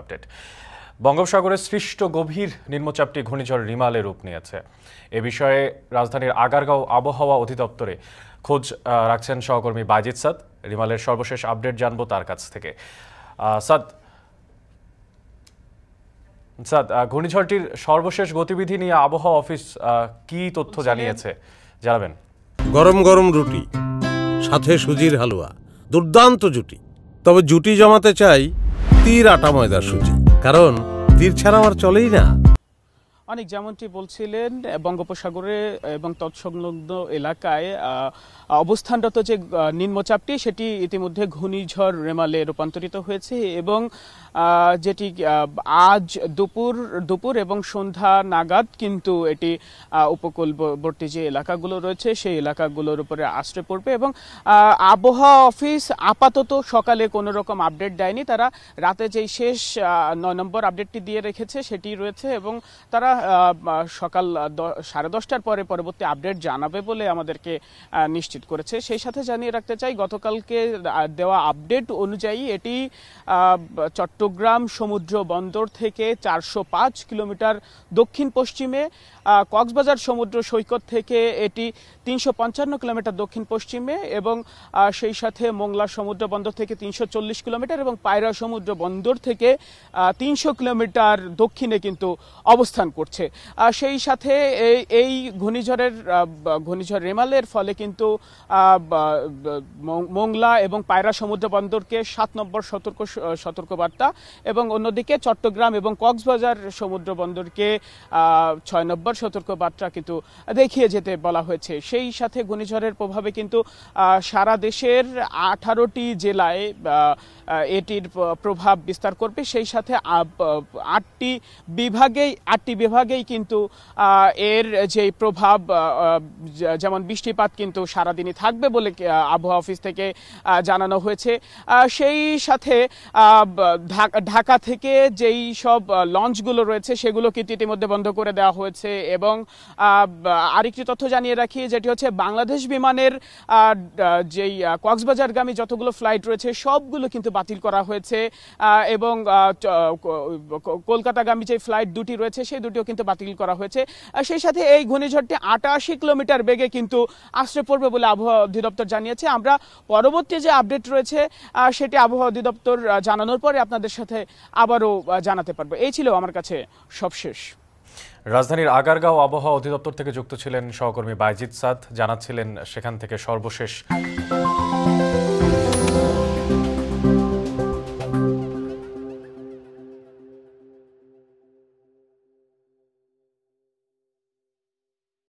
update বঙ্গোপসাগরে সৃষ্ট গভীর নিম্নচাপটি ঘূর্ণিঝড় রিমালে রূপ নিয়েছে এ বিষয়ে রাজধানীর আগারগাঁও আবহাওয়া অধিদপ্তরে খোঁজ রাখছেন সহকর্মী বাজিদ সাদ রিমালের সর্বশেষ আপডেট জানবো তার কাছ থেকে সাদ সাদ ঘূর্ণিঝড়টির সর্বশেষ গতিবিধি নিয়ে আবহাওয়া অফিস কি তথ্য জানিয়েছে জানাবেন গরম গরম রুটি সাথে সুজির হালুয়া দুর্দান্ত জুটি তবে জুটি জমাতে চাই তীর আটা ময়দার সুজি কারণ তীর ছাড়া আমার চলেই না অনেক যেমনটি বলছিলেন বঙ্গোপসাগরে এবং তৎসংলগ্ন এলাকায় অবস্থানরত যে নিম্নচাপটি সেটি ইতিমধ্যে ঘূর্ণিঝড় রেমালে রূপান্তরিত হয়েছে এবং যেটি আজ দুপুর দুপুর এবং সন্ধ্যা নাগাদ কিন্তু এটি উপকূলবর্তী যে এলাকাগুলো রয়েছে সেই এলাকাগুলোর উপরে আশ্রয় পড়বে এবং আবহাওয়া অফিস আপাতত সকালে কোনো রকম আপডেট দেয়নি তারা রাতে যেই শেষ নয় নম্বর আপডেটটি দিয়ে রেখেছে সেটি রয়েছে এবং তারা সকাল সাড়ে দশটার পরে পরবর্তী আপডেট জানাবে বলে আমাদেরকে নিশ্চিত করেছে সেই সাথে জানিয়ে রাখতে চাই গতকালকে দেওয়া আপডেট অনুযায়ী এটি চট্টগ্রাম সমুদ্র বন্দর থেকে চারশো পাঁচ কিলোমিটার দক্ষিণ পশ্চিমে কক্সবাজার সমুদ্র সৈকত থেকে এটি তিনশো পঞ্চান্ন কিলোমিটার দক্ষিণ পশ্চিমে এবং সেই সাথে মোংলা সমুদ্র বন্দর থেকে তিনশো চল্লিশ কিলোমিটার এবং পায়রা সমুদ্র বন্দর থেকে তিনশো কিলোমিটার দক্ষিণে কিন্তু অবস্থান করছে করছে সেই সাথে এই ঘূর্ণিঝড়ের ঘূর্ণিঝড় রেমালের ফলে কিন্তু মোংলা এবং পায়রা সমুদ্র বন্দরকে সাত নম্বর সতর্ক সতর্কবার্তা এবং অন্যদিকে চট্টগ্রাম এবং কক্সবাজার সমুদ্র বন্দরকে ছয় নম্বর সতর্কবার্তা কিন্তু দেখিয়ে যেতে বলা হয়েছে সেই সাথে ঘূর্ণিঝড়ের প্রভাবে কিন্তু সারা দেশের আঠারোটি জেলায় এটির প্রভাব বিস্তার করবে সেই সাথে আটটি বিভাগেই আটটি বিভাগেই কিন্তু এর যে প্রভাব যেমন বৃষ্টিপাত কিন্তু সারাদিনই থাকবে বলে আবহাওয়া অফিস থেকে জানানো হয়েছে সেই সাথে ঢাকা থেকে যেই সব লঞ্চগুলো রয়েছে সেগুলো কিন্তু ইতিমধ্যে বন্ধ করে দেওয়া হয়েছে এবং আরেকটি তথ্য জানিয়ে রাখি যেটি হচ্ছে বাংলাদেশ বিমানের যেই কক্সবাজারগামী যতগুলো ফ্লাইট রয়েছে সবগুলো কিন্তু বাতিল করা হয়েছে এবং কলকাতাগামী যে ফ্লাইট দুটি রয়েছে সেই দুটিও কিন্তু বাতিল করা হয়েছে সেই সাথে এই ঘূর্ণিঝড়টি আটাশি কিলোমিটার বেগে কিন্তু আশ্রয় পড়বে বলে আবহাওয়া অধিদপ্তর জানিয়েছে আমরা পরবর্তী যে আপডেট রয়েছে সেটি আবহাওয়া অধিদপ্তর জানানোর পরে আপনাদের সাথে আবারও জানাতে পারবো এই ছিল আমার কাছে সবশেষ রাজধানীর আগারগাঁও আবহাওয়া অধিদপ্তর থেকে যুক্ত ছিলেন সহকর্মী বাইজিৎ সাদ জানাচ্ছিলেন সেখান থেকে সর্বশেষ